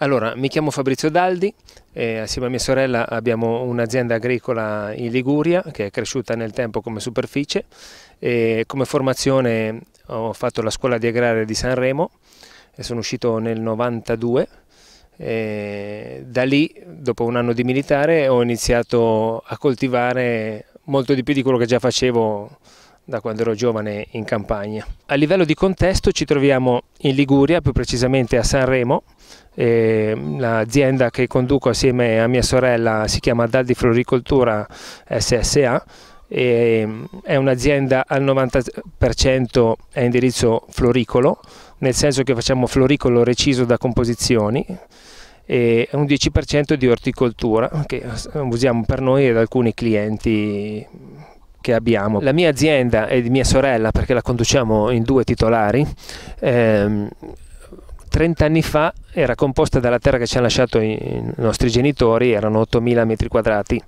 Allora, mi chiamo Fabrizio Daldi, e eh, assieme a mia sorella abbiamo un'azienda agricola in Liguria che è cresciuta nel tempo come superficie e come formazione ho fatto la scuola di agraria di Sanremo e sono uscito nel 92 e da lì, dopo un anno di militare, ho iniziato a coltivare molto di più di quello che già facevo da quando ero giovane in campagna. A livello di contesto ci troviamo in Liguria, più precisamente a Sanremo, eh, l'azienda che conduco assieme a mia sorella si chiama Daldi Floricoltura SSA ehm, è un'azienda al 90% a indirizzo floricolo, nel senso che facciamo floricolo reciso da composizioni e un 10% di orticoltura che usiamo per noi ed alcuni clienti che abbiamo. La mia azienda e di mia sorella, perché la conduciamo in due titolari, ehm, 30 anni fa era composta dalla terra che ci hanno lasciato i nostri genitori, erano 8.000 metri quadrati.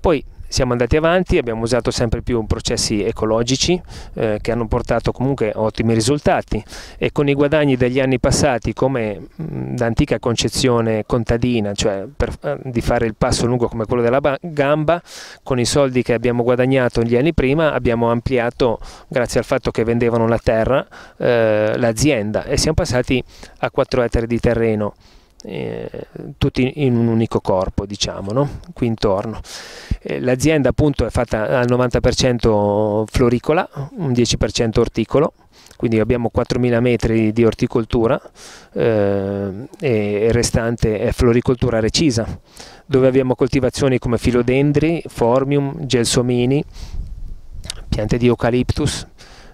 Poi siamo andati avanti, abbiamo usato sempre più processi ecologici eh, che hanno portato comunque ottimi risultati e con i guadagni degli anni passati come l'antica concezione contadina, cioè per, eh, di fare il passo lungo come quello della gamba, con i soldi che abbiamo guadagnato gli anni prima abbiamo ampliato, grazie al fatto che vendevano la terra, eh, l'azienda e siamo passati a 4 ettari di terreno. Eh, tutti in un unico corpo, diciamo, no? qui intorno. Eh, l'azienda appunto è fatta al 90% floricola, un 10% orticolo, quindi abbiamo 4.000 metri di orticoltura eh, e il restante è floricoltura recisa, dove abbiamo coltivazioni come filodendri, formium, gelsomini, piante di eucaliptus,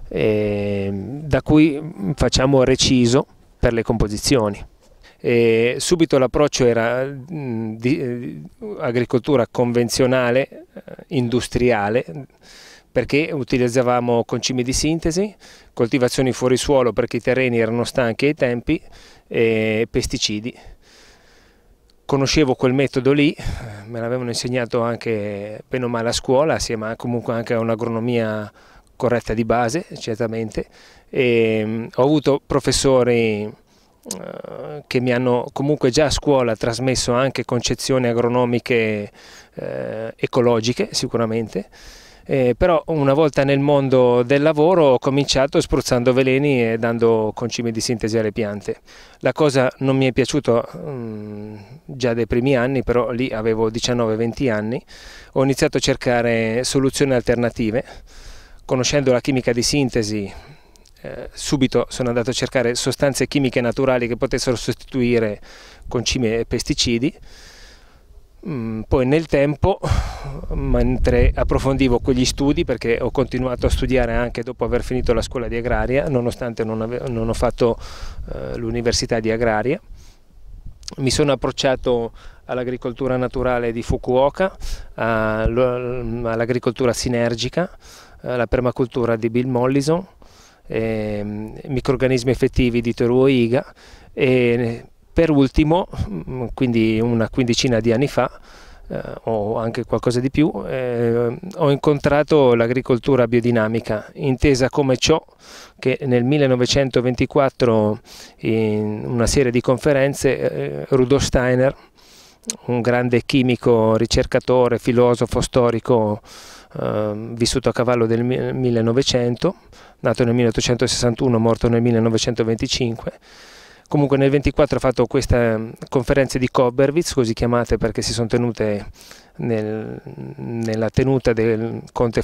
ehm, da cui facciamo reciso per le composizioni. E subito l'approccio era mh, mm, di, eh, agricoltura convenzionale, eh, industriale, perché utilizzavamo concimi di sintesi, coltivazioni fuori suolo perché i terreni erano stanchi ai tempi e pesticidi. Conoscevo quel metodo lì, me l'avevano insegnato anche bene o male a scuola, assieme comunque anche a un'agronomia corretta di base, certamente. E mm, ho avuto professori eh, che mi hanno comunque già a scuola trasmesso anche concezioni agronomiche eh, ecologiche sicuramente, eh, però una volta nel mondo del lavoro ho cominciato spruzzando veleni e dando concimi di sintesi alle piante. La cosa non mi è piaciuta mm, già dai primi anni, però lì avevo 19-20 anni, ho iniziato a cercare soluzioni alternative, conoscendo la chimica di sintesi eh, subito sono andato a cercare sostanze chimiche naturali che potessero sostituire concime e pesticidi. Mm, poi nel tempo, mm, mentre approfondivo quegli studi, perché ho continuato a studiare anche dopo aver finito la scuola di agraria, nonostante non, ave, non ho fatto eh, l'università di agraria, mi sono approcciato all'agricoltura naturale di Fukuoka, all'agricoltura sinergica, alla permacultura di Bill Mollison, eh, microrganismi effettivi di Iga e per ultimo, mm, quindi una quindicina di anni fa, eh, o anche qualcosa di più, eh, ho incontrato l'agricoltura biodinamica, intesa come ciò che nel 1924 in una serie di conferenze eh, Rudolf Steiner, un grande chimico, ricercatore, filosofo, storico, Ehm, vissuto a cavallo del 1900, nato nel 1861, morto nel 1925. Comunque nel 24 ha fatto queste conferenze di Koberwitz, così chiamate perché si sono tenute nel, nella tenuta del conte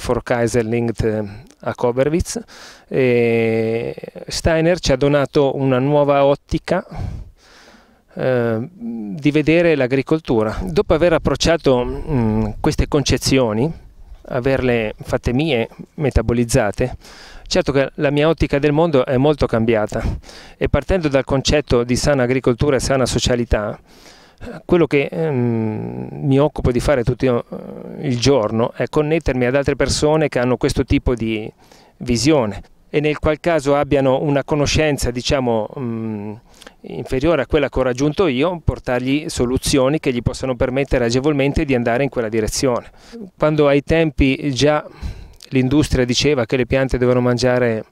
linked eh, a Koberwitz. E Steiner ci ha donato una nuova ottica eh, di vedere l'agricoltura. Dopo aver approcciato mh, mm, queste concezioni, averle fatte mie, metabolizzate, Certo che la mia ottica del mondo è molto cambiata e partendo dal concetto di sana agricoltura e sana socialità, quello che ehm, mi occupo di fare tutto eh, il giorno è connettermi ad altre persone che hanno questo tipo di visione e nel qual caso abbiano una conoscenza diciamo, mh, mm, inferiore a quella che ho raggiunto io, portargli soluzioni che gli possano permettere agevolmente di andare in quella direzione. Quando ai tempi già l'industria diceva che le piante dovevano mangiare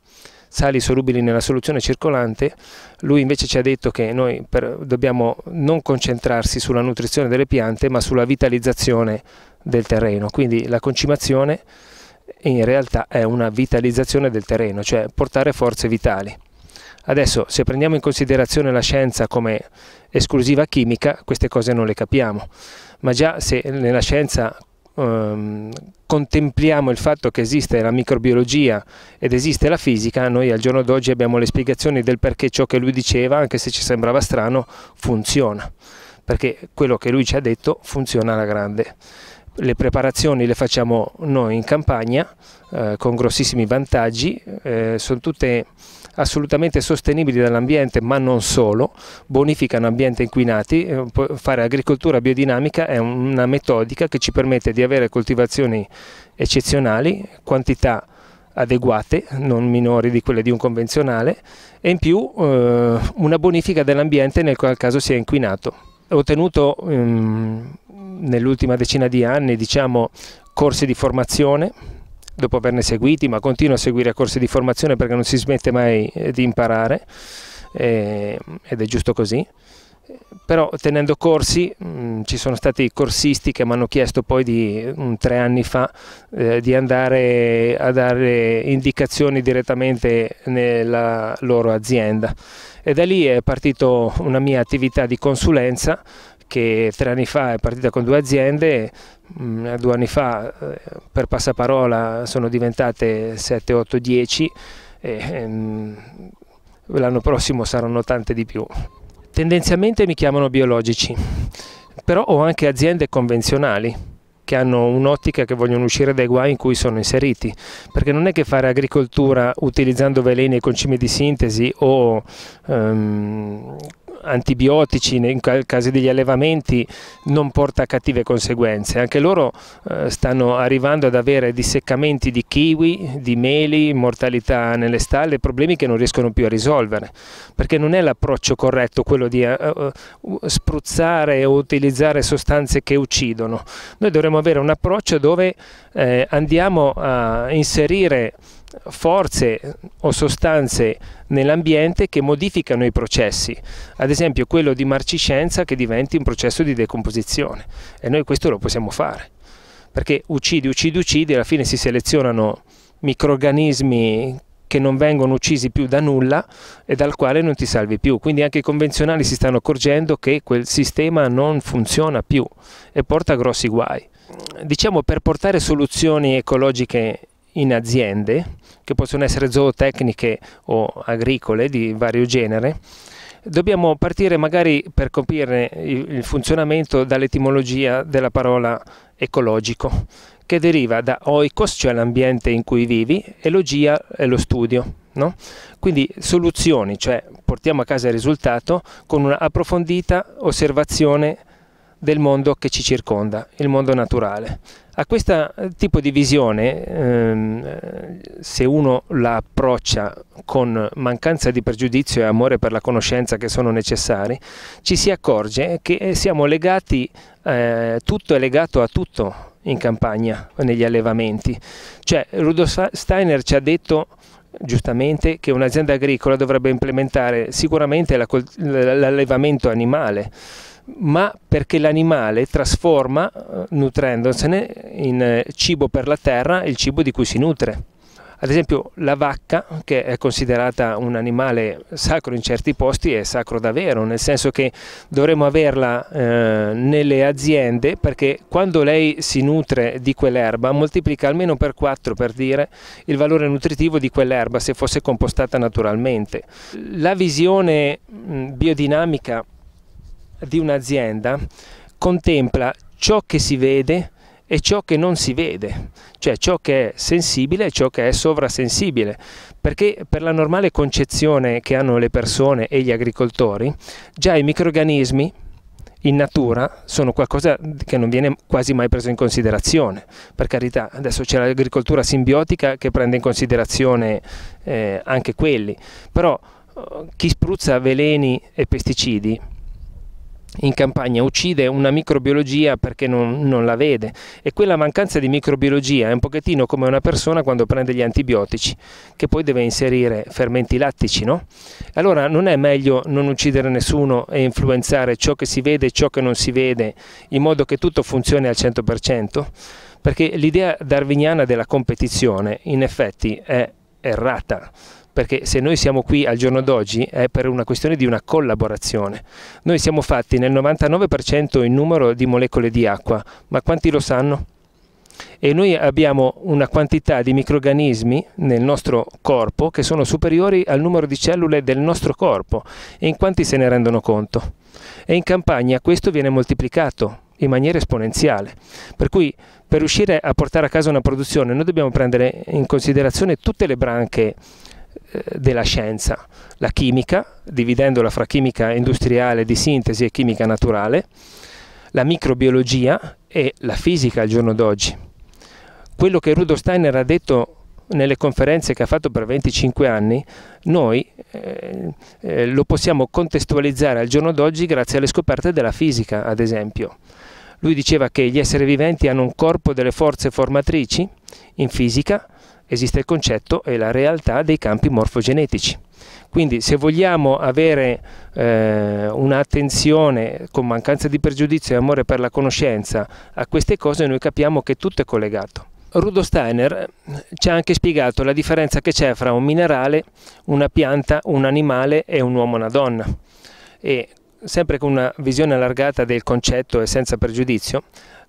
sali solubili nella soluzione circolante, lui invece ci ha detto che noi per, dobbiamo non concentrarsi sulla nutrizione delle piante ma sulla vitalizzazione del terreno, quindi la concimazione in realtà è una vitalizzazione del terreno, cioè portare forze vitali. Adesso, se prendiamo in considerazione la scienza come esclusiva chimica, queste cose non le capiamo, ma già se nella scienza ehm, contempliamo il fatto che esiste la microbiologia ed esiste la fisica, noi al giorno d'oggi abbiamo le spiegazioni del perché ciò che lui diceva, anche se ci sembrava strano, funziona, perché quello che lui ci ha detto funziona alla grande le preparazioni le facciamo noi in campagna eh, con grossissimi vantaggi, eh, sono tutte assolutamente sostenibili dall'ambiente ma non solo, bonificano ambienti inquinati, eh, fare agricoltura biodinamica è una metodica che ci permette di avere coltivazioni eccezionali, quantità adeguate, non minori di quelle di un convenzionale e in più eh, una bonifica dell'ambiente nel qual caso sia inquinato ottenuto um, nell'ultima decina di anni diciamo, corsi di formazione dopo averne seguiti, ma continuo a seguire corsi di formazione perché non si smette mai eh, di imparare eh, ed è giusto così. Però tenendo corsi, mh, mm, ci sono stati corsisti che mi hanno chiesto poi di mh, mm, tre anni fa eh, di andare a dare indicazioni direttamente nella loro azienda e da lì è partita una mia attività di consulenza che tre anni fa è partita con due aziende, mm, due anni fa eh, per passaparola sono diventate 7, 8, 10 e ehm, l'anno prossimo saranno tante di più. Tendenzialmente mi chiamano biologici, però ho anche aziende convenzionali che hanno un'ottica che vogliono uscire dai guai in cui sono inseriti, perché non è che fare agricoltura utilizzando veleni e concimi di sintesi o ehm, antibiotici nei casi degli allevamenti non porta a cattive conseguenze. Anche loro eh, stanno arrivando ad avere disseccamenti di kiwi, di meli, mortalità nelle stalle, problemi che non riescono più a risolvere, perché non è l'approccio corretto quello di uh, spruzzare o utilizzare sostanze che uccidono. Noi dovremmo avere un approccio dove eh, andiamo a inserire forze o sostanze nell'ambiente che modificano i processi, ad esempio quello di marciscenza che diventi un processo di decomposizione e noi questo lo possiamo fare, perché uccidi, uccidi, uccidi, e alla fine si selezionano microorganismi che non vengono uccisi più da nulla e dal quale non ti salvi più. Quindi anche i convenzionali si stanno accorgendo che quel sistema non funziona più e porta grossi guai. Diciamo per portare soluzioni ecologiche in aziende, che possono essere zootecniche o agricole di vario genere, dobbiamo partire magari per capirne il funzionamento dall'etimologia della parola ecologico, che deriva da oikos, cioè l'ambiente in cui vivi, e logia è lo studio. No? Quindi soluzioni, cioè portiamo a casa il risultato con un'approfondita osservazione del mondo che ci circonda, il mondo naturale. A questo eh, tipo di visione, ehm, se uno la approccia con mancanza di pregiudizio e amore per la conoscenza che sono necessari, ci si accorge che eh, siamo legati, eh, tutto è legato a tutto in campagna, negli allevamenti. Cioè Rudolf Steiner ci ha detto giustamente che un'azienda agricola dovrebbe implementare sicuramente l'allevamento animale, ma perché l'animale trasforma, eh, nutrendosene, in eh, cibo per la terra il cibo di cui si nutre. Ad esempio la vacca, che è considerata un animale sacro in certi posti, è sacro davvero, nel senso che dovremmo averla eh, nelle aziende perché quando lei si nutre di quell'erba moltiplica almeno per 4 per dire il valore nutritivo di quell'erba se fosse compostata naturalmente. La visione biodinamica di un'azienda contempla ciò che si vede e ciò che non si vede, cioè ciò che è sensibile e ciò che è sovrasensibile, perché per la normale concezione che hanno le persone e gli agricoltori, già i microrganismi in natura sono qualcosa che non viene quasi mai preso in considerazione. Per carità, adesso c'è l'agricoltura simbiotica che prende in considerazione eh, anche quelli, però eh, chi spruzza veleni e pesticidi in campagna uccide una microbiologia perché non, non, la vede e quella mancanza di microbiologia è un pochettino come una persona quando prende gli antibiotici che poi deve inserire fermenti lattici no? allora non è meglio non uccidere nessuno e influenzare ciò che si vede e ciò che non si vede in modo che tutto funzioni al 100% perché l'idea darwiniana della competizione in effetti è errata, perché se noi siamo qui al giorno d'oggi è per una questione di una collaborazione. Noi siamo fatti nel 99% in numero di molecole di acqua, ma quanti lo sanno? E noi abbiamo una quantità di microrganismi nel nostro corpo che sono superiori al numero di cellule del nostro corpo e in quanti se ne rendono conto. E in campagna questo viene moltiplicato in maniera esponenziale. Per cui per riuscire a portare a casa una produzione noi dobbiamo prendere in considerazione tutte le branche eh, della scienza, la chimica, dividendola fra chimica industriale di sintesi e chimica naturale, la microbiologia e la fisica al giorno d'oggi. Quello che Rudolf Steiner ha detto nelle conferenze che ha fatto per 25 anni, noi eh, eh, lo possiamo contestualizzare al giorno d'oggi grazie alle scoperte della fisica, ad esempio. Lui diceva che gli esseri viventi hanno un corpo delle forze formatrici. In fisica esiste il concetto e la realtà dei campi morfogenetici. Quindi se vogliamo avere eh, un'attenzione con mancanza di pregiudizio e amore per la conoscenza a queste cose, noi capiamo che tutto è collegato. Rudo Steiner eh, ci ha anche spiegato la differenza che c'è fra un minerale, una pianta, un animale e un uomo e una donna. E sempre con una visione allargata del concetto e senza pregiudizio,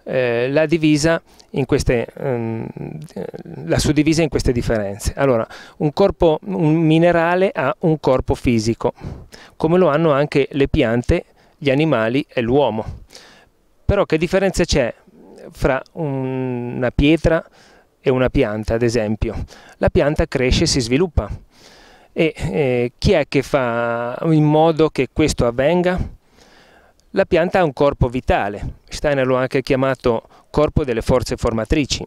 eh, la, divisa queste, ehm, eh, la suddivisa in queste differenze. Allora, un corpo un minerale ha un corpo fisico, come lo hanno anche le piante, gli animali e l'uomo. Però che differenza c'è fra un, una pietra e una pianta, ad esempio? La pianta cresce e si sviluppa, e eh, chi è che fa in modo che questo avvenga? La pianta ha un corpo vitale, Steiner lo ha anche chiamato corpo delle forze formatrici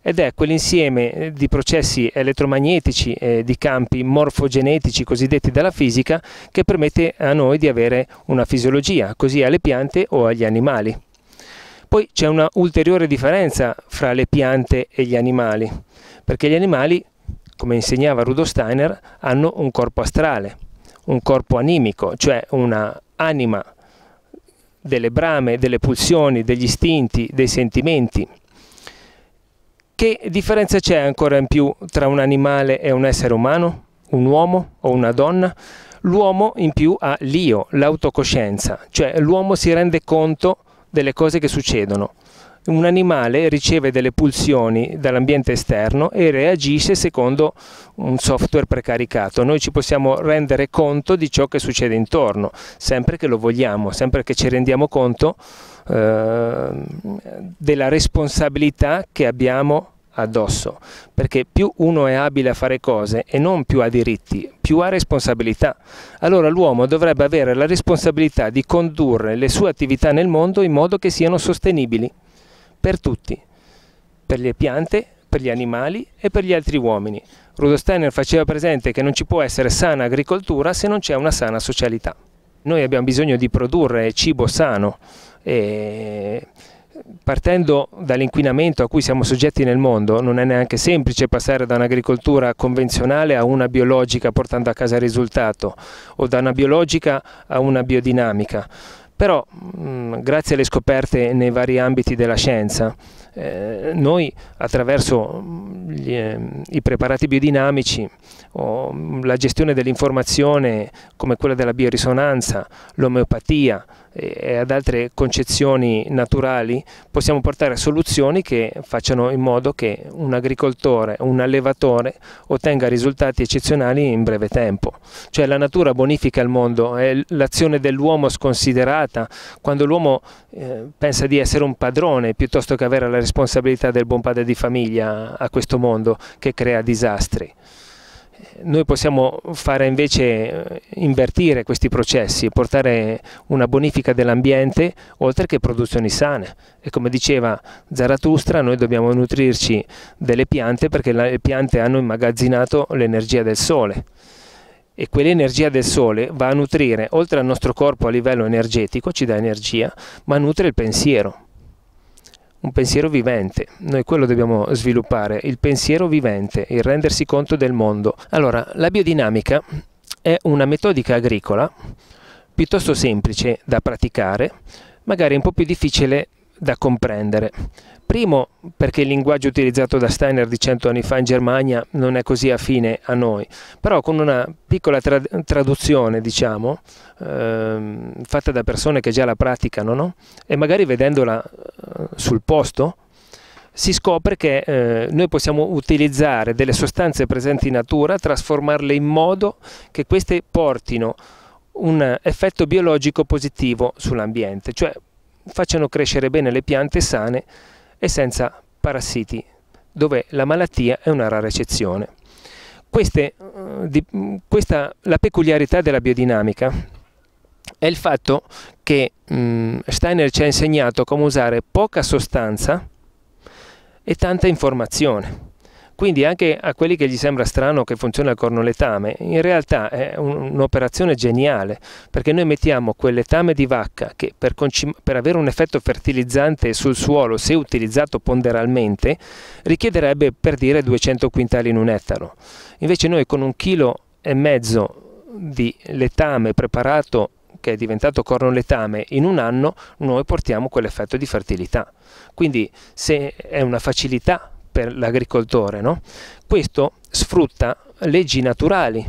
ed è quell'insieme eh, di processi elettromagnetici e di campi morfogenetici cosiddetti dalla fisica che permette a noi di avere una fisiologia, così alle piante o agli animali. Poi c'è una ulteriore differenza fra le piante e gli animali, perché gli animali come insegnava Rudolf Steiner, hanno un corpo astrale, un corpo animico, cioè una anima delle brame, delle pulsioni, degli istinti, dei sentimenti. Che differenza c'è ancora in più tra un animale e un essere umano, un uomo o una donna? L'uomo in più ha l'io, l'autocoscienza, cioè l'uomo si rende conto delle cose che succedono un animale riceve delle pulsioni dall'ambiente esterno e reagisce secondo un software precaricato. Noi ci possiamo rendere conto di ciò che succede intorno, sempre che lo vogliamo, sempre che ci rendiamo conto eh, della responsabilità che abbiamo addosso, perché più uno è abile a fare cose e non più ha diritti, più ha responsabilità. Allora l'uomo dovrebbe avere la responsabilità di condurre le sue attività nel mondo in modo che siano sostenibili per tutti, per le piante, per gli animali e per gli altri uomini. Rudolf Steiner faceva presente che non ci può essere sana agricoltura se non c'è una sana socialità. Noi abbiamo bisogno di produrre cibo sano e partendo dall'inquinamento a cui siamo soggetti nel mondo, non è neanche semplice passare da un'agricoltura convenzionale a una biologica portando a casa il risultato o da una biologica a una biodinamica però mh, mm, grazie alle scoperte nei vari ambiti della scienza eh, noi attraverso mm, gli, ehm, i preparati biodinamici o mm, la gestione dell'informazione come quella della biorisonanza, l'omeopatia e, eh, e ad altre concezioni naturali possiamo portare a soluzioni che facciano in modo che un agricoltore, un allevatore ottenga risultati eccezionali in breve tempo. Cioè la natura bonifica il mondo, è l'azione dell'uomo sconsiderata, quando l'uomo eh, pensa di essere un padrone piuttosto che avere la responsabilità del buon padre di famiglia a questo mondo che crea disastri. Noi possiamo fare invece eh, invertire questi processi, portare una bonifica dell'ambiente oltre che produzioni sane e come diceva Zarathustra, noi dobbiamo nutrirci delle piante perché le piante hanno immagazzinato l'energia del sole e quell'energia del sole va a nutrire oltre al nostro corpo a livello energetico, ci dà energia, ma nutre il pensiero un pensiero vivente. Noi quello dobbiamo sviluppare, il pensiero vivente, il rendersi conto del mondo. Allora, la biodinamica è una metodica agricola piuttosto semplice da praticare, magari un po' più difficile da comprendere. Primo, perché il linguaggio utilizzato da Steiner di cento anni fa in Germania non è così affine a noi, però con una piccola tra traduzione, diciamo, ehm, fatta da persone che già la praticano, no? e magari vedendola eh, sul posto, si scopre che eh, noi possiamo utilizzare delle sostanze presenti in natura, trasformarle in modo che queste portino un effetto biologico positivo sull'ambiente, cioè facciano crescere bene le piante sane e senza parassiti, dove la malattia è una rara eccezione. Queste, eh, di, questa, la peculiarità della biodinamica è il fatto che mh, mm, Steiner ci ha insegnato come usare poca sostanza e tanta informazione. Quindi anche a quelli che gli sembra strano che funziona il cornoletame, in realtà è un'operazione geniale, perché noi mettiamo quell'etame di vacca che per, per avere un effetto fertilizzante sul suolo, se utilizzato ponderalmente, richiederebbe per dire 200 quintali in un ettaro. Invece noi con un chilo e mezzo di letame preparato che è diventato cornoletame in un anno, noi portiamo quell'effetto di fertilità. Quindi se è una facilità per l'agricoltore. No? Questo sfrutta leggi naturali,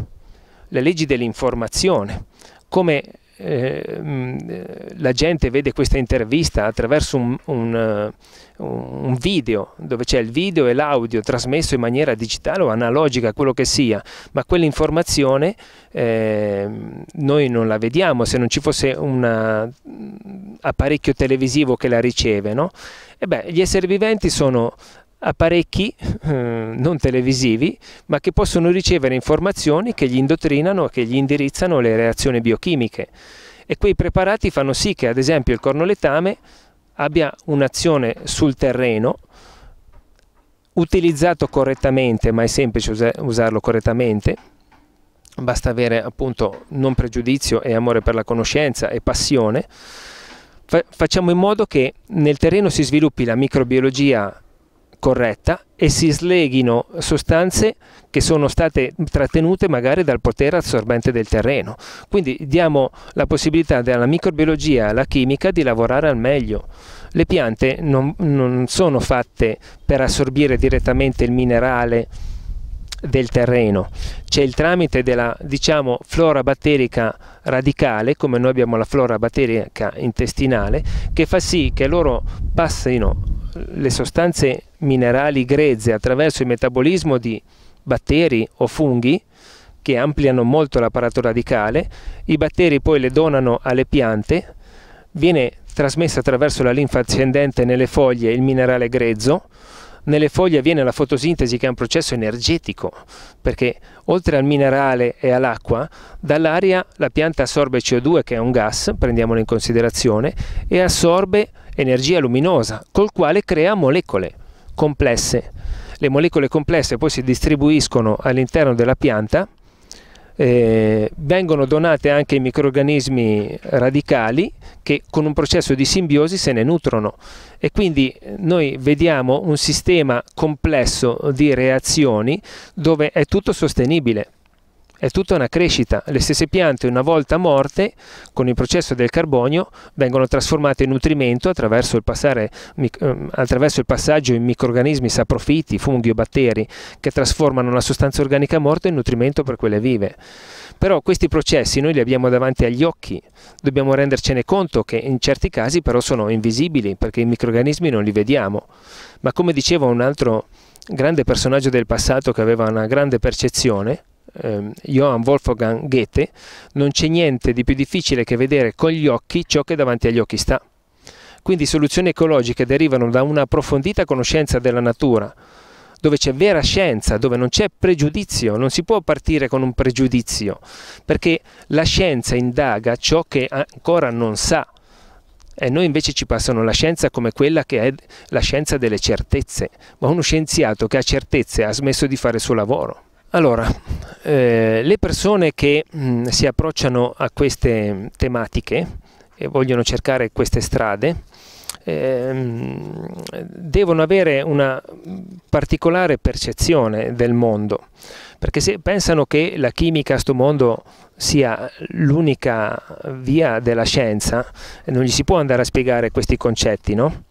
le leggi dell'informazione, come eh, la gente vede questa intervista attraverso un, un, un video dove c'è il video e l'audio trasmesso in maniera digitale o analogica, quello che sia, ma quell'informazione eh, noi non la vediamo se non ci fosse un apparecchio televisivo che la riceve. No? E beh, gli esseri viventi sono apparecchi eh, non televisivi, ma che possono ricevere informazioni che gli indottrinano, e che gli indirizzano le reazioni biochimiche. E quei preparati fanno sì che, ad esempio, il cornoletame abbia un'azione sul terreno, utilizzato correttamente, ma è semplice usa usarlo correttamente, basta avere appunto non pregiudizio e amore per la conoscenza e passione, facciamo in modo che nel terreno si sviluppi la microbiologia corretta e si sleghino sostanze che sono state trattenute magari dal potere assorbente del terreno. Quindi diamo la possibilità alla microbiologia, alla chimica di lavorare al meglio. Le piante non, non sono fatte per assorbire direttamente il minerale del terreno, c'è il tramite della diciamo, flora batterica radicale, come noi abbiamo la flora batterica intestinale, che fa sì che loro passino le sostanze minerali grezze attraverso il metabolismo di batteri o funghi che ampliano molto l'apparato radicale, i batteri poi le donano alle piante, viene trasmessa attraverso la linfa ascendente nelle foglie il minerale grezzo, nelle foglie avviene la fotosintesi che è un processo energetico, perché oltre al minerale e all'acqua, dall'aria la pianta assorbe CO2 che è un gas, prendiamolo in considerazione, e assorbe energia luminosa, col quale crea molecole complesse. Le molecole complesse poi si distribuiscono all'interno della pianta, eh, vengono donate anche ai microrganismi radicali che con un processo di simbiosi se ne nutrono e quindi eh, noi vediamo un sistema complesso di reazioni dove è tutto sostenibile è tutta una crescita. Le stesse piante, una volta morte, con il processo del carbonio, vengono trasformate in nutrimento attraverso il, passare, ehm, attraverso il passaggio in microrganismi saprofiti, funghi o batteri, che trasformano la sostanza organica morta in nutrimento per quelle vive. Però questi processi noi li abbiamo davanti agli occhi, dobbiamo rendercene conto che in certi casi però sono invisibili perché i microrganismi non li vediamo. Ma come diceva un altro grande personaggio del passato che aveva una grande percezione, eh, Johann Wolfgang Goethe, non c'è niente di più difficile che vedere con gli occhi ciò che davanti agli occhi sta. Quindi soluzioni ecologiche derivano da una approfondita conoscenza della natura, dove c'è vera scienza, dove non c'è pregiudizio, non si può partire con un pregiudizio, perché la scienza indaga ciò che ancora non sa e noi invece ci passano la scienza come quella che è la scienza delle certezze, ma uno scienziato che ha certezze ha smesso di fare il suo lavoro. Allora, eh, le persone che mh, mm, si approcciano a queste tematiche e vogliono cercare queste strade, ehm, devono avere una particolare percezione del mondo, perché se pensano che la chimica a sto mondo sia l'unica via della scienza, non gli si può andare a spiegare questi concetti, no?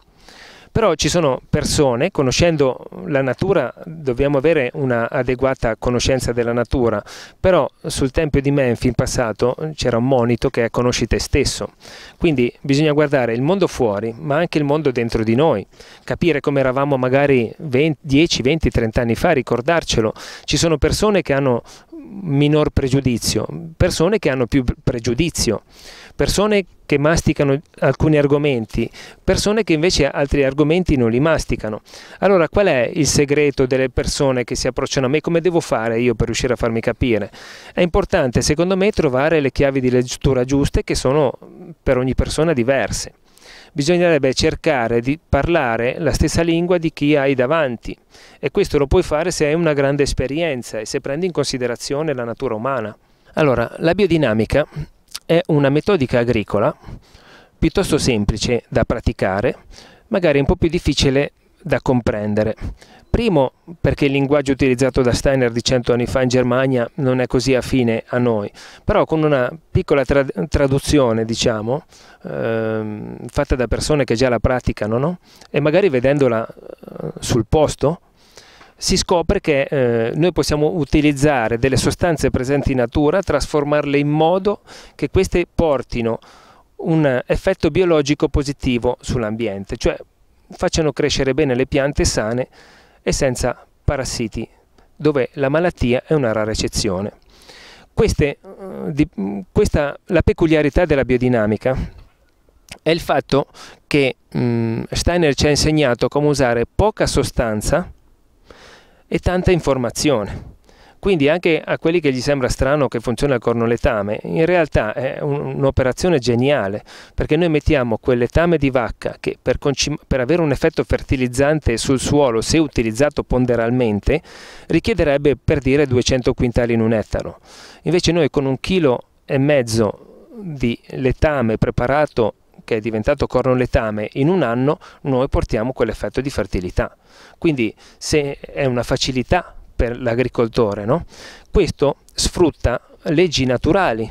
però ci sono persone, conoscendo la natura, dobbiamo avere un'adeguata conoscenza della natura, però sul Tempio di Menfi in passato c'era un monito che è conosci te stesso, quindi bisogna guardare il mondo fuori, ma anche il mondo dentro di noi, capire come eravamo magari 20, 10, 20, 30 anni fa, ricordarcelo, ci sono persone che hanno minor pregiudizio, persone che hanno più pregiudizio, persone che masticano alcuni argomenti, persone che invece altri argomenti non li masticano. Allora qual è il segreto delle persone che si approcciano a me? Come devo fare io per riuscire a farmi capire? È importante secondo me trovare le chiavi di lettura giuste che sono per ogni persona diverse bisognerebbe cercare di parlare la stessa lingua di chi hai davanti e questo lo puoi fare se hai una grande esperienza e se prendi in considerazione la natura umana. Allora, la biodinamica è una metodica agricola piuttosto semplice da praticare, magari un po' più difficile da comprendere. Primo, perché il linguaggio utilizzato da Steiner di cento anni fa in Germania non è così affine a noi, però con una piccola tra traduzione, diciamo, ehm, fatta da persone che già la praticano, no? e magari vedendola eh, sul posto, si scopre che eh, noi possiamo utilizzare delle sostanze presenti in natura, trasformarle in modo che queste portino un effetto biologico positivo sull'ambiente, cioè facciano crescere bene le piante sane e senza parassiti, dove la malattia è una rara eccezione. Queste, eh, di, mm, questa, la peculiarità della biodinamica è il fatto che mh, mm, Steiner ci ha insegnato come usare poca sostanza e tanta informazione. Quindi anche a quelli che gli sembra strano che funziona il cornoletame, in realtà è un'operazione geniale, perché noi mettiamo quell'etame di vacca che per, per avere un effetto fertilizzante sul suolo, se utilizzato ponderalmente, richiederebbe per dire 200 quintali in un ettaro. Invece noi con un chilo e mezzo di letame preparato che è diventato cornoletame in un anno, noi portiamo quell'effetto di fertilità. Quindi se è una facilità per l'agricoltore. No? Questo sfrutta leggi naturali,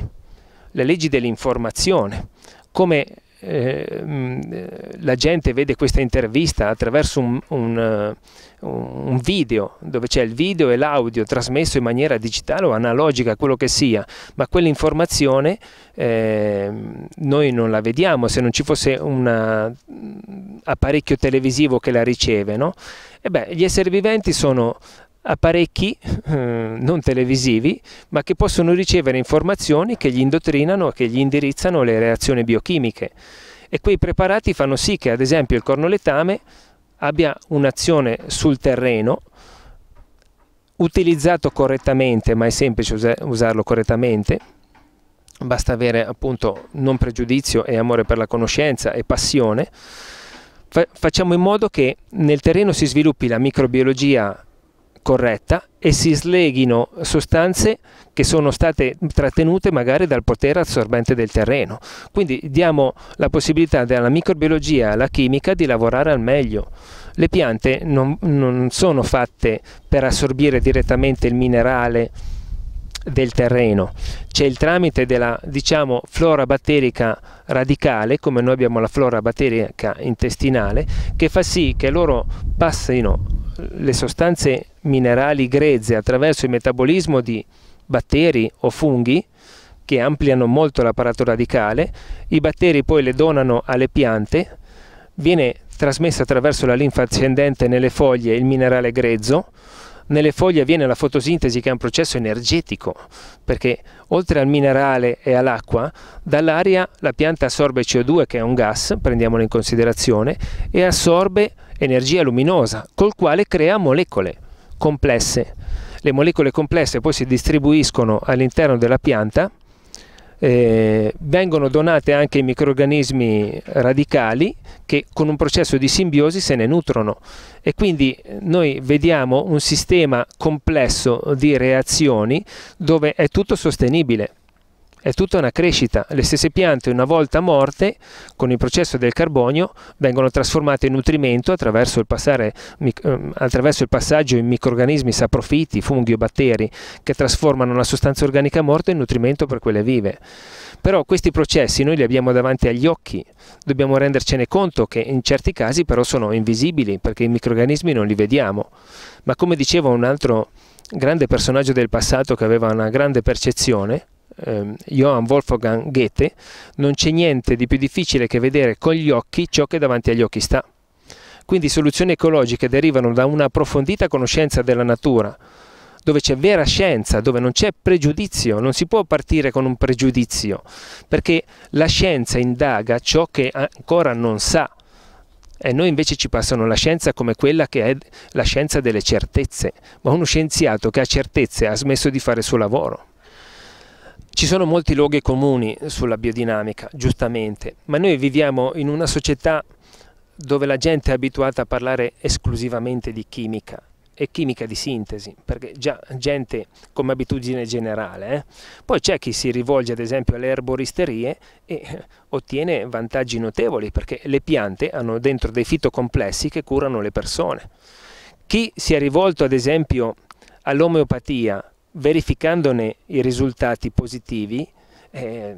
le leggi dell'informazione, come ehm, la gente vede questa intervista attraverso un, un, eh, un video dove c'è il video e l'audio trasmesso in maniera digitale o analogica, quello che sia, ma quell'informazione eh, noi non la vediamo se non ci fosse un apparecchio televisivo che la riceve. No? E beh, gli esseri viventi sono apparecchi eh, non televisivi, ma che possono ricevere informazioni che gli indottrinano e che gli indirizzano le reazioni biochimiche. E quei preparati fanno sì che, ad esempio, il cornoletame abbia un'azione sul terreno, utilizzato correttamente, ma è semplice usarlo correttamente, basta avere appunto non pregiudizio e amore per la conoscenza e passione, facciamo in modo che nel terreno si sviluppi la microbiologia corretta e si sleghino sostanze che sono state trattenute magari dal potere assorbente del terreno. Quindi diamo la possibilità alla microbiologia alla chimica di lavorare al meglio. Le piante non, non sono fatte per assorbire direttamente il minerale del terreno. C'è il tramite della diciamo, flora batterica radicale, come noi abbiamo la flora batterica intestinale, che fa sì che loro passino le sostanze minerali grezze attraverso il metabolismo di batteri o funghi che ampliano molto l'apparato radicale, i batteri poi le donano alle piante, viene trasmessa attraverso la linfa ascendente nelle foglie il minerale grezzo, nelle foglie avviene la fotosintesi che è un processo energetico, perché oltre al minerale e all'acqua, dall'aria la pianta assorbe CO2 che è un gas, prendiamolo in considerazione, e assorbe energia luminosa, col quale crea molecole complesse. Le molecole complesse poi si distribuiscono all'interno della pianta, eh, vengono donate anche ai microrganismi radicali che con un processo di simbiosi se ne nutrono. E quindi eh, noi vediamo un sistema complesso di reazioni dove è tutto sostenibile. È tutta una crescita. Le stesse piante, una volta morte, con il processo del carbonio, vengono trasformate in nutrimento attraverso il, passare, ehm, attraverso il passaggio in microrganismi saprofiti, funghi o batteri, che trasformano la sostanza organica morta in nutrimento per quelle vive. Però questi processi noi li abbiamo davanti agli occhi, dobbiamo rendercene conto che in certi casi però sono invisibili perché i microrganismi non li vediamo. Ma come diceva un altro grande personaggio del passato che aveva una grande percezione, eh, Johann Wolfgang Goethe, non c'è niente di più difficile che vedere con gli occhi ciò che davanti agli occhi sta. Quindi soluzioni ecologiche derivano da una approfondita conoscenza della natura, dove c'è vera scienza, dove non c'è pregiudizio, non si può partire con un pregiudizio, perché la scienza indaga ciò che ancora non sa e noi invece ci passano la scienza come quella che è la scienza delle certezze, ma uno scienziato che ha certezze ha smesso di fare il suo lavoro. Ci sono molti luoghi comuni sulla biodinamica, giustamente, ma noi viviamo in una società dove la gente è abituata a parlare esclusivamente di chimica e chimica di sintesi, perché già gente come abitudine generale. Eh? Poi c'è chi si rivolge ad esempio alle erboristerie e ottiene vantaggi notevoli perché le piante hanno dentro dei fitocomplessi che curano le persone. Chi si è rivolto ad esempio all'omeopatia verificandone i risultati positivi, eh,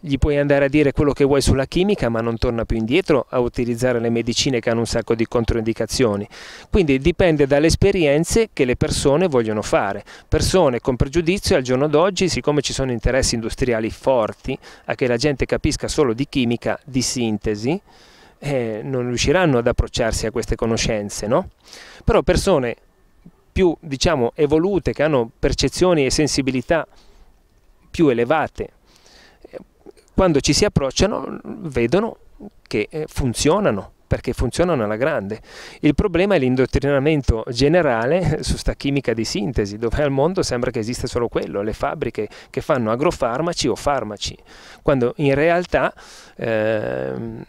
gli puoi andare a dire quello che vuoi sulla chimica, ma non torna più indietro a utilizzare le medicine che hanno un sacco di controindicazioni. Quindi dipende dalle esperienze che le persone vogliono fare. Persone con pregiudizio al giorno d'oggi, siccome ci sono interessi industriali forti a che la gente capisca solo di chimica di sintesi, eh, non riusciranno ad approcciarsi a queste conoscenze, no? Però persone più diciamo, evolute, che hanno percezioni e sensibilità più elevate, eh, quando ci si approcciano vedono che eh, funzionano perché funzionano alla grande. Il problema è l'indottrinamento generale su sta chimica di sintesi, dove al mondo sembra che esista solo quello, le fabbriche che fanno agrofarmaci o farmaci, quando in realtà ehm,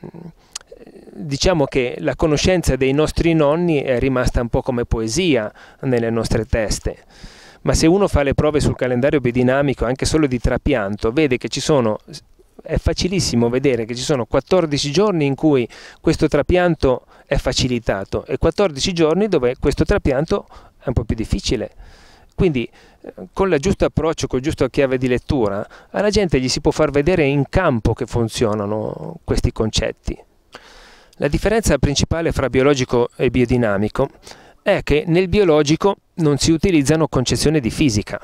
diciamo che la conoscenza dei nostri nonni è rimasta un po' come poesia nelle nostre teste. Ma se uno fa le prove sul calendario bidinamico, anche solo di trapianto, vede che ci sono è facilissimo vedere che ci sono 14 giorni in cui questo trapianto è facilitato e 14 giorni dove questo trapianto è un po' più difficile. Quindi con il giusto approccio, con la giusta chiave di lettura, alla gente gli si può far vedere in campo che funzionano questi concetti. La differenza principale fra biologico e biodinamico è che nel biologico non si utilizzano concezioni di fisica,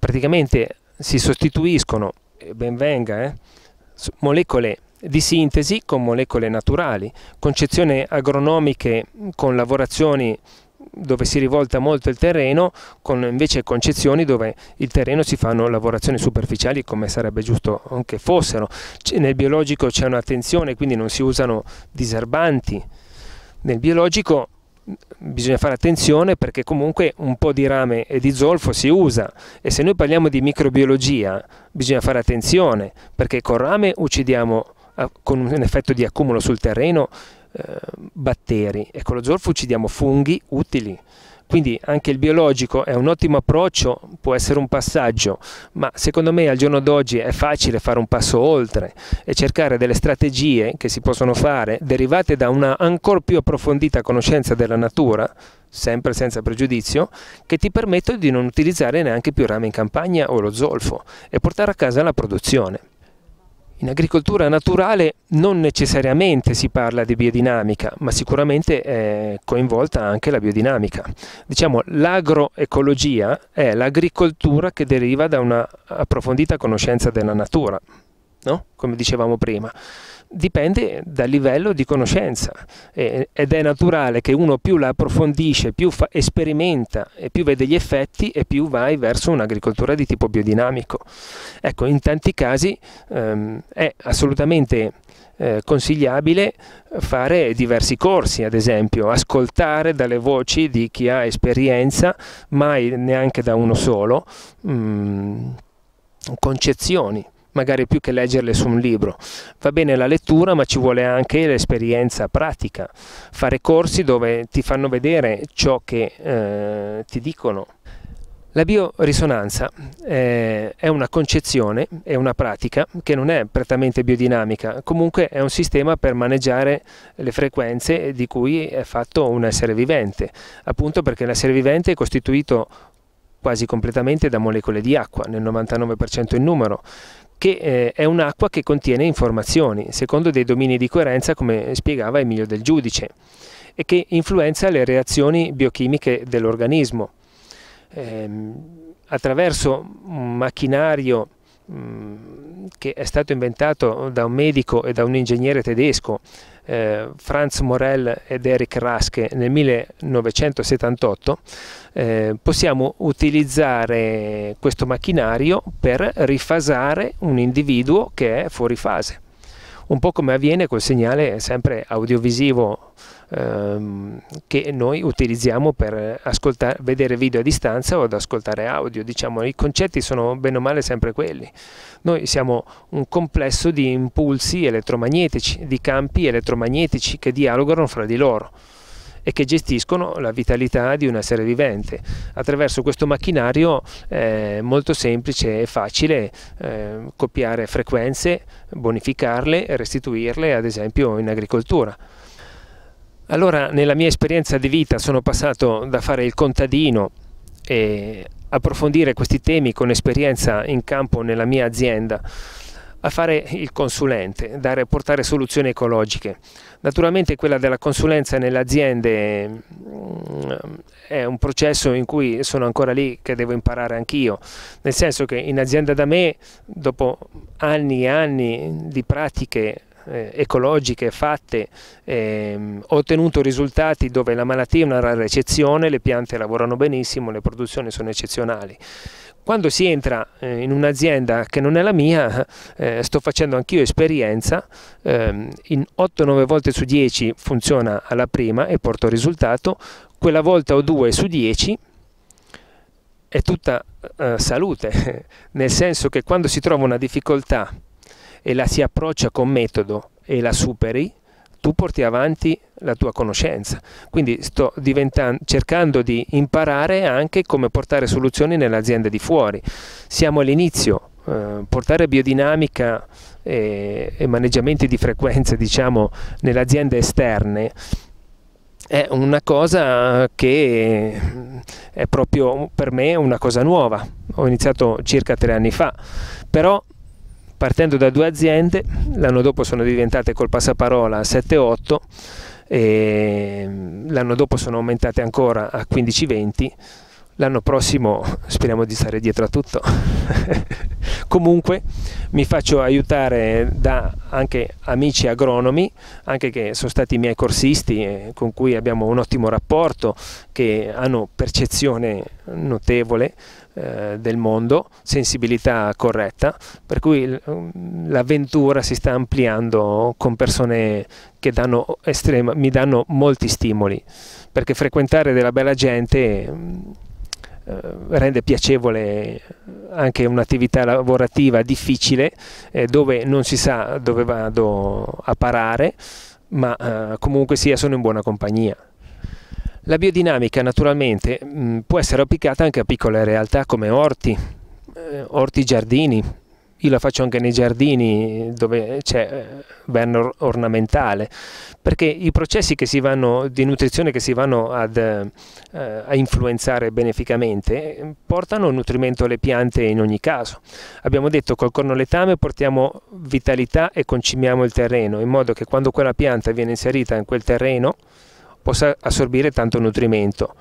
praticamente si sostituiscono, ben venga, eh, molecole di sintesi con molecole naturali, concezioni agronomiche con lavorazioni dove si rivolta molto il terreno, con invece concezioni dove il terreno si fanno lavorazioni superficiali come sarebbe giusto anche fossero. nel biologico c'è un'attenzione, quindi non si usano diserbanti. Nel biologico mm, bisogna fare attenzione perché comunque un po' di rame e di zolfo si usa e se noi parliamo di microbiologia bisogna fare attenzione perché con rame uccidiamo eh, con un effetto di accumulo sul terreno eh, batteri e con lo zolfo uccidiamo funghi utili. Quindi anche il biologico è un ottimo approccio, può essere un passaggio, ma secondo me al giorno d'oggi è facile fare un passo oltre e cercare delle strategie che si possono fare derivate da una ancora più approfondita conoscenza della natura, sempre senza pregiudizio, che ti permettono di non utilizzare neanche più rame in campagna o lo zolfo e portare a casa la produzione. In agricoltura naturale non necessariamente si parla di biodinamica, ma sicuramente è coinvolta anche la biodinamica. Diciamo l'agroecologia è l'agricoltura che deriva da una approfondita conoscenza della natura, no? come dicevamo prima dipende dal livello di conoscenza eh, ed è naturale che uno più la approfondisce, più fa, sperimenta e più vede gli effetti e più vai verso un'agricoltura di tipo biodinamico. Ecco, in tanti casi ehm, è assolutamente eh, consigliabile fare diversi corsi, ad esempio, ascoltare dalle voci di chi ha esperienza, mai neanche da uno solo, mh, mm, concezioni magari più che leggerle su un libro. Va bene la lettura, ma ci vuole anche l'esperienza pratica, fare corsi dove ti fanno vedere ciò che eh, ti dicono. La biorisonanza eh, è una concezione, è una pratica che non è prettamente biodinamica, comunque è un sistema per maneggiare le frequenze di cui è fatto un essere vivente, appunto perché l'essere vivente è costituito quasi completamente da molecole di acqua, nel 99% in numero, che eh, è un'acqua che contiene informazioni, secondo dei domini di coerenza come spiegava Emilio del Giudice, e che influenza le reazioni biochimiche dell'organismo. Eh, attraverso un macchinario mh, mm, che è stato inventato da un medico e da un ingegnere tedesco eh, Franz Morel ed Eric Raske nel 1978, eh, possiamo utilizzare questo macchinario per rifasare un individuo che è fuori fase. Un po' come avviene col segnale sempre audiovisivo ehm, che noi utilizziamo per vedere video a distanza o ad ascoltare audio. Diciamo, I concetti sono bene o male sempre quelli. Noi siamo un complesso di impulsi elettromagnetici, di campi elettromagnetici che dialogano fra di loro e che gestiscono la vitalità di un essere vivente attraverso questo macchinario è eh, molto semplice e facile eh, copiare frequenze, bonificarle, e restituirle ad esempio in agricoltura. Allora nella mia esperienza di vita sono passato da fare il contadino e approfondire questi temi con esperienza in campo nella mia azienda a fare il consulente, dare, portare soluzioni ecologiche. Naturalmente quella della consulenza nelle aziende mm, è un processo in cui sono ancora lì che devo imparare anch'io, nel senso che in azienda da me, dopo anni e anni di pratiche eh, ecologiche fatte, ehm, ho ottenuto risultati dove la malattia è una rara eccezione, le piante lavorano benissimo, le produzioni sono eccezionali. Quando si entra eh, in un'azienda che non è la mia, eh, sto facendo anch'io esperienza, ehm, in 8-9 volte su 10 funziona alla prima e porto risultato, quella volta o due su 10 è tutta eh, salute, nel senso che quando si trova una difficoltà e la si approccia con metodo e la superi, tu porti avanti la tua conoscenza. Quindi sto cercando di imparare anche come portare soluzioni nell'azienda di fuori. Siamo all'inizio, eh, portare biodinamica e, e, maneggiamenti di frequenza, diciamo, nelle aziende esterne è una cosa che eh, è proprio per me una cosa nuova. Ho iniziato circa tre anni fa, però partendo da due aziende, l'anno dopo sono diventate col passaparola 7-8 mm, l'anno dopo sono aumentate ancora a 15-20 l'anno prossimo speriamo di stare dietro a tutto comunque mi faccio aiutare da anche amici agronomi anche che sono stati i miei corsisti eh, con cui abbiamo un ottimo rapporto che hanno percezione notevole eh, del mondo sensibilità corretta per cui mm, l'avventura si sta ampliando con persone che danno estrema, mi danno molti stimoli perché frequentare della bella gente mm, eh, rende piacevole anche un'attività lavorativa difficile eh, dove non si sa dove vado a parare, ma eh, comunque sia sono in buona compagnia. La biodinamica naturalmente mh, mm, può essere applicata anche a piccole realtà come orti, eh, orti giardini, io la faccio anche nei giardini dove c'è verne eh, ornamentale, perché i processi vanno, di nutrizione che si vanno ad, eh, a influenzare beneficamente eh, portano nutrimento alle piante in ogni caso. Abbiamo detto col corno letame portiamo vitalità e concimiamo il terreno, in modo che quando quella pianta viene inserita in quel terreno possa assorbire tanto nutrimento.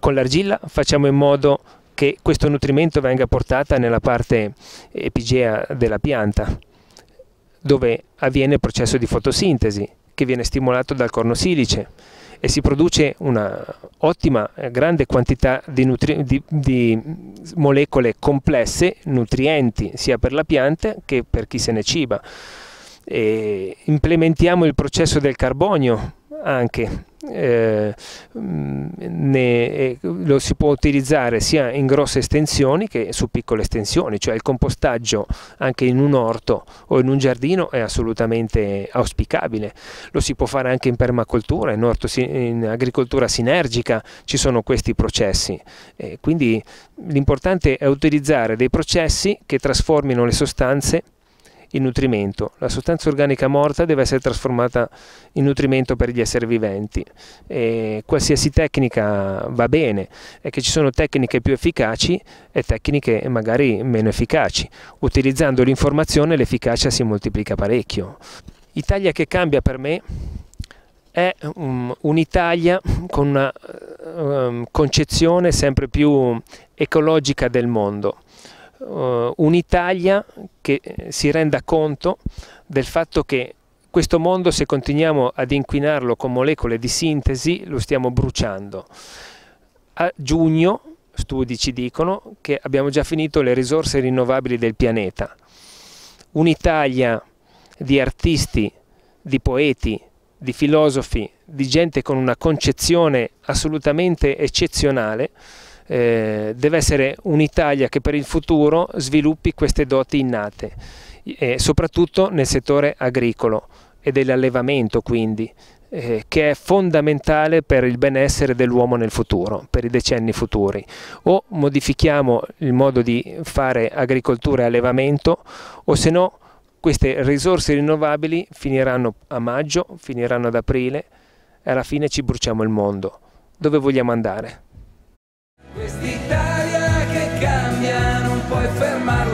Con l'argilla facciamo in modo che questo nutrimento venga portato nella parte epigea della pianta, dove avviene il processo di fotosintesi, che viene stimolato dal corno silice e si produce una ottima eh, grande quantità di, nutri- di, di molecole complesse, nutrienti, sia per la pianta che per chi se ne ciba. E implementiamo il processo del carbonio anche eh, mm, ne, eh, lo si può utilizzare sia in grosse estensioni che su piccole estensioni, cioè il compostaggio anche in un orto o in un giardino è assolutamente auspicabile. Lo si può fare anche in permacoltura, in, orto, in agricoltura sinergica ci sono questi processi. Eh, quindi l'importante è utilizzare dei processi che trasformino le sostanze il nutrimento. La sostanza organica morta deve essere trasformata in nutrimento per gli esseri viventi. E qualsiasi tecnica va bene, è che ci sono tecniche più efficaci e tecniche magari meno efficaci. Utilizzando l'informazione l'efficacia si moltiplica parecchio. Italia che cambia per me è um, un'Italia con una um, concezione sempre più ecologica del mondo uh, un'Italia che eh, si renda conto del fatto che questo mondo se continuiamo ad inquinarlo con molecole di sintesi lo stiamo bruciando. A giugno studi ci dicono che abbiamo già finito le risorse rinnovabili del pianeta. Un'Italia di artisti, di poeti, di filosofi, di gente con una concezione assolutamente eccezionale eh, deve essere un'Italia che per il futuro sviluppi queste doti innate, eh, soprattutto nel settore agricolo e dell'allevamento quindi, eh, che è fondamentale per il benessere dell'uomo nel futuro, per i decenni futuri. O modifichiamo il modo di fare agricoltura e allevamento, o se no queste risorse rinnovabili finiranno a maggio, finiranno ad aprile e alla fine ci bruciamo il mondo. Dove vogliamo andare? Quest'Italia che cambia non puoi fermarla.